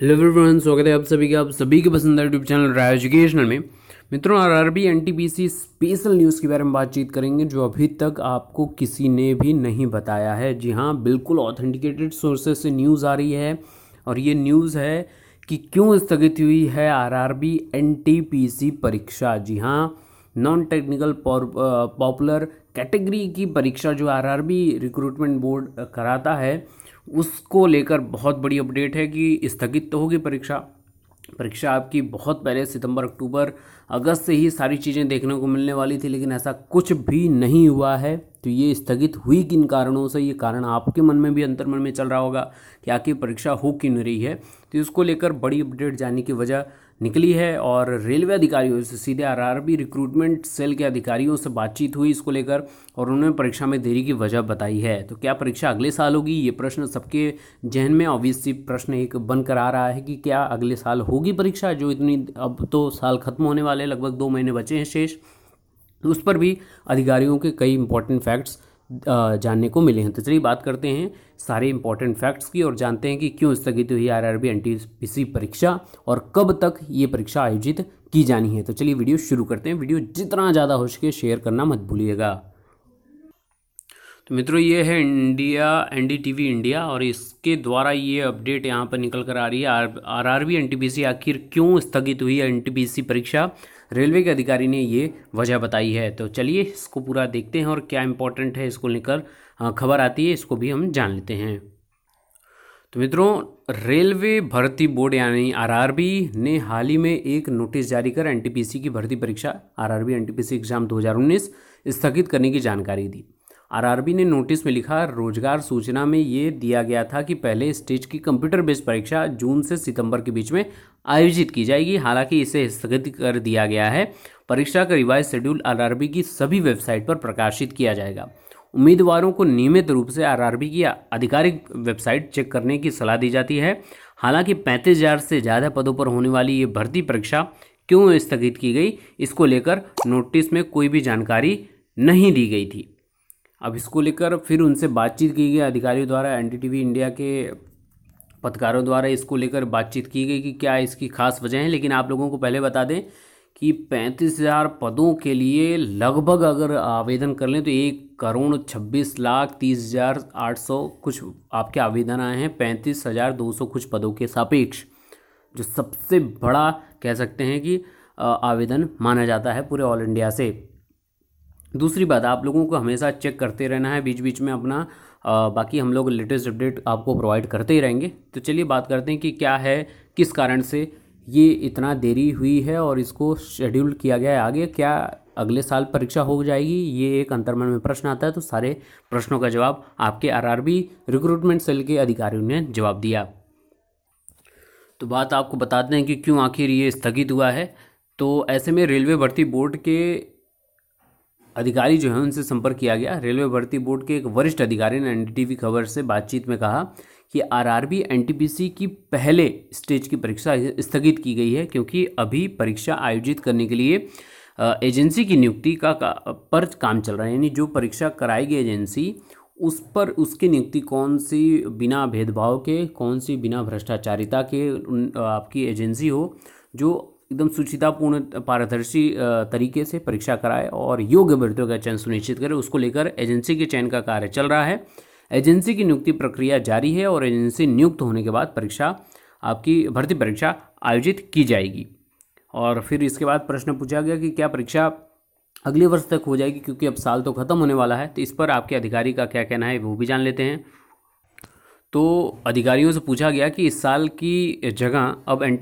hello everyone स्वागत है आप सभी का आप सभी के पसंद यूट्यूब चैनल राय एजुकेशनल में मित्रों R R B N T P C special news के बारे में बातचीत करेंगे जो अभी तक आपको किसी ने भी नहीं बताया है जी हाँ बिल्कुल ऑथेंटिकेटेड सोर्सेज से न्यूज़ आ रही है और ये न्यूज़ है कि क्यों स्थगित हुई है R R B N T P C परीक्षा जी हाँ नॉन टेक्निकल पॉपुलर कैटेगरी की परीक्षा जो R R B recruitment board कराता है उसको लेकर बहुत बड़ी अपडेट है कि स्थगित तो होगी परीक्षा परीक्षा आपकी बहुत पहले सितंबर अक्टूबर अगस्त से ही सारी चीज़ें देखने को मिलने वाली थी लेकिन ऐसा कुछ भी नहीं हुआ है तो ये स्थगित हुई किन कारणों से ये कारण आपके मन में भी अंतर मन में चल रहा होगा कि आखिर परीक्षा हो क्यों नहीं रही है तो इसको लेकर बड़ी अपडेट जाने की वजह निकली है और रेलवे अधिकारियों से सीधे आरआरबी रिक्रूटमेंट सेल के अधिकारियों से बातचीत हुई इसको लेकर और उन्होंने परीक्षा में देरी की वजह बताई है तो क्या परीक्षा अगले साल होगी ये प्रश्न सबके जहन में ऑब्वियसली प्रश्न एक बनकर आ रहा है कि क्या अगले साल होगी परीक्षा जो इतनी अब तो साल खत्म होने वाले लगभग दो महीने बचे हैं शेष उस पर भी अधिकारियों के कई इंपॉर्टेंट फैक्ट्स जानने को मिले हैं तो चलिए बात करते हैं सारे इंपॉर्टेंट फैक्ट्स की और जानते हैं कि क्यों स्थगित हुई R R B N T परीक्षा और कब तक ये परीक्षा आयोजित की जानी है तो चलिए वीडियो शुरू करते हैं वीडियो जितना ज़्यादा हो सके शेयर करना मत भूलिएगा तो मित्रों ये है इंडिया एन इंडिया और इसके द्वारा ये अपडेट यहाँ पर निकल कर आ रही है आर आर बी आखिर क्यों स्थगित हुई है एन परीक्षा रेलवे के अधिकारी ने ये वजह बताई है तो चलिए इसको पूरा देखते हैं और क्या इंपॉर्टेंट है इसको लेकर हाँ, खबर आती है इसको भी हम जान लेते हैं तो मित्रों रेलवे भर्ती बोर्ड यानी आरआरबी ने हाल ही में एक नोटिस जारी कर एनटीपीसी की भर्ती परीक्षा आरआरबी एनटीपीसी एग्ज़ाम 2019 स्थगित करने की जानकारी दी आरआरबी ने नोटिस में लिखा रोजगार सूचना में ये दिया गया था कि पहले स्टेज की कंप्यूटर बेस्ड परीक्षा जून से सितंबर के बीच में आयोजित की जाएगी हालांकि इसे स्थगित कर दिया गया है परीक्षा का रिवाइज शेड्यूल आरआरबी की सभी वेबसाइट पर प्रकाशित किया जाएगा उम्मीदवारों को नियमित रूप से आरआरबी की आधिकारिक वेबसाइट चेक करने की सलाह दी जाती है हालांकि पैंतीस हज़ार से ज़्यादा पदों पर होने वाली ये भर्ती परीक्षा क्यों स्थगित की गई इसको लेकर नोटिस में कोई भी जानकारी नहीं दी गई थी अब इसको लेकर फिर उनसे बातचीत की गई अधिकारियों द्वारा एन इंडिया के पत्रकारों द्वारा इसको लेकर बातचीत की गई कि क्या इसकी खास वजह है लेकिन आप लोगों को पहले बता दें कि पैंतीस हज़ार पदों के लिए लगभग अगर आवेदन कर लें तो एक करोड़ छब्बीस लाख तीस हज़ार आठ सौ कुछ आपके आवेदन आए हैं पैंतीस हज़ार दो सौ कुछ पदों के सापेक्ष जो सबसे बड़ा कह सकते हैं कि आवेदन माना जाता है पूरे ऑल इंडिया से दूसरी बात आप लोगों को हमेशा चेक करते रहना है बीच बीच में अपना आ, बाकी हम लोग लेटेस्ट अपडेट आपको प्रोवाइड करते ही रहेंगे तो चलिए बात करते हैं कि क्या है किस कारण से ये इतना देरी हुई है और इसको शेड्यूल किया गया है आगे क्या अगले साल परीक्षा हो जाएगी ये एक अंतर्मन में प्रश्न आता है तो सारे प्रश्नों का जवाब आपके आरआरबी रिक्रूटमेंट सेल के अधिकारियों ने जवाब दिया तो बात आपको बताते हैं कि क्यों आखिर ये स्थगित हुआ है तो ऐसे में रेलवे भर्ती बोर्ड के अधिकारी जो है उनसे संपर्क किया गया रेलवे भर्ती बोर्ड के एक वरिष्ठ अधिकारी ने एनडीटीवी खबर से बातचीत में कहा कि आरआरबी एनटीपीसी की पहले स्टेज की परीक्षा स्थगित की गई है क्योंकि अभी परीक्षा आयोजित करने के लिए एजेंसी की नियुक्ति का, का पर काम चल रहा है यानी जो परीक्षा कराई गई एजेंसी उस पर उसकी नियुक्ति कौन सी बिना भेदभाव के कौन सी बिना भ्रष्टाचारिता के आपकी एजेंसी हो जो एकदम सुचितापूर्ण पारदर्शी तरीके से परीक्षा कराए और योग्य अभ्यर्थियों का चयन सुनिश्चित करे उसको लेकर एजेंसी के चयन का कार्य चल रहा है एजेंसी की नियुक्ति प्रक्रिया जारी है और एजेंसी नियुक्त होने के बाद परीक्षा आपकी भर्ती परीक्षा आयोजित की जाएगी और फिर इसके बाद प्रश्न पूछा गया कि क्या परीक्षा अगले वर्ष तक हो जाएगी क्योंकि अब साल तो खत्म होने वाला है तो इस पर आपके अधिकारी का क्या कहना है वो भी जान लेते हैं तो अधिकारियों से पूछा गया कि इस साल की जगह अब एन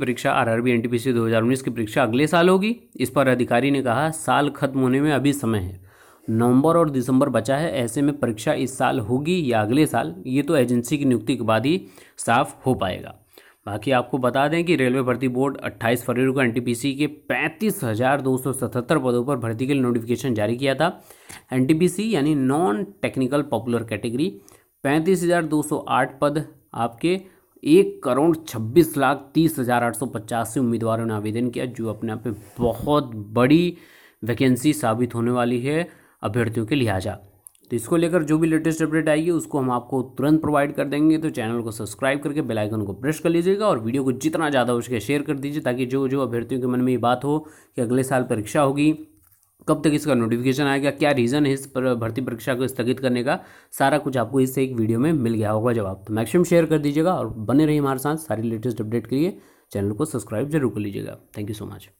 परीक्षा आर एनटीपीसी 2019 की परीक्षा अगले साल होगी इस पर अधिकारी ने कहा साल खत्म होने में अभी समय है नवंबर और दिसंबर बचा है ऐसे में परीक्षा इस साल होगी या अगले साल ये तो एजेंसी की नियुक्ति के बाद ही साफ हो पाएगा बाकी आपको बता दें कि रेलवे भर्ती बोर्ड 28 फरवरी को एनटीपीसी के पैंतीस हज़ार दो सौ सतहत्तर पदों पर भर्ती के लिए नोटिफिकेशन जारी किया था एनटीपीसी यानी नॉन टेक्निकल पॉपुलर कैटेगरी पैंतीस हज़ार दो सौ आठ पद आपके एक करोड़ छब्बीस लाख तीस हज़ार आठ सौ पचासी उम्मीदवारों ने आवेदन किया जो अपने आप में बहुत बड़ी वैकेंसी साबित होने वाली है अभ्यर्थियों के लिहाजा तो इसको लेकर जो भी लेटेस्ट अपडेट आएगी उसको हम आपको तुरंत प्रोवाइड कर देंगे तो चैनल को सब्सक्राइब करके बेल आइकन को प्रेस कर लीजिएगा और वीडियो को जितना ज़्यादा हो सके शेयर कर दीजिए ताकि जो जो अभ्यर्थियों के मन में ये बात हो कि अगले साल परीक्षा होगी कब तक इसका नोटिफिकेशन आएगा क्या रीज़न है इस पर भर्ती परीक्षा को स्थगित करने का सारा कुछ आपको इससे एक वीडियो में मिल गया होगा जवाब तो मैक्सिमम शेयर कर दीजिएगा और बने रहिए हमारे साथ सारी लेटेस्ट अपडेट के लिए चैनल को सब्सक्राइब जरूर कर लीजिएगा थैंक यू सो मच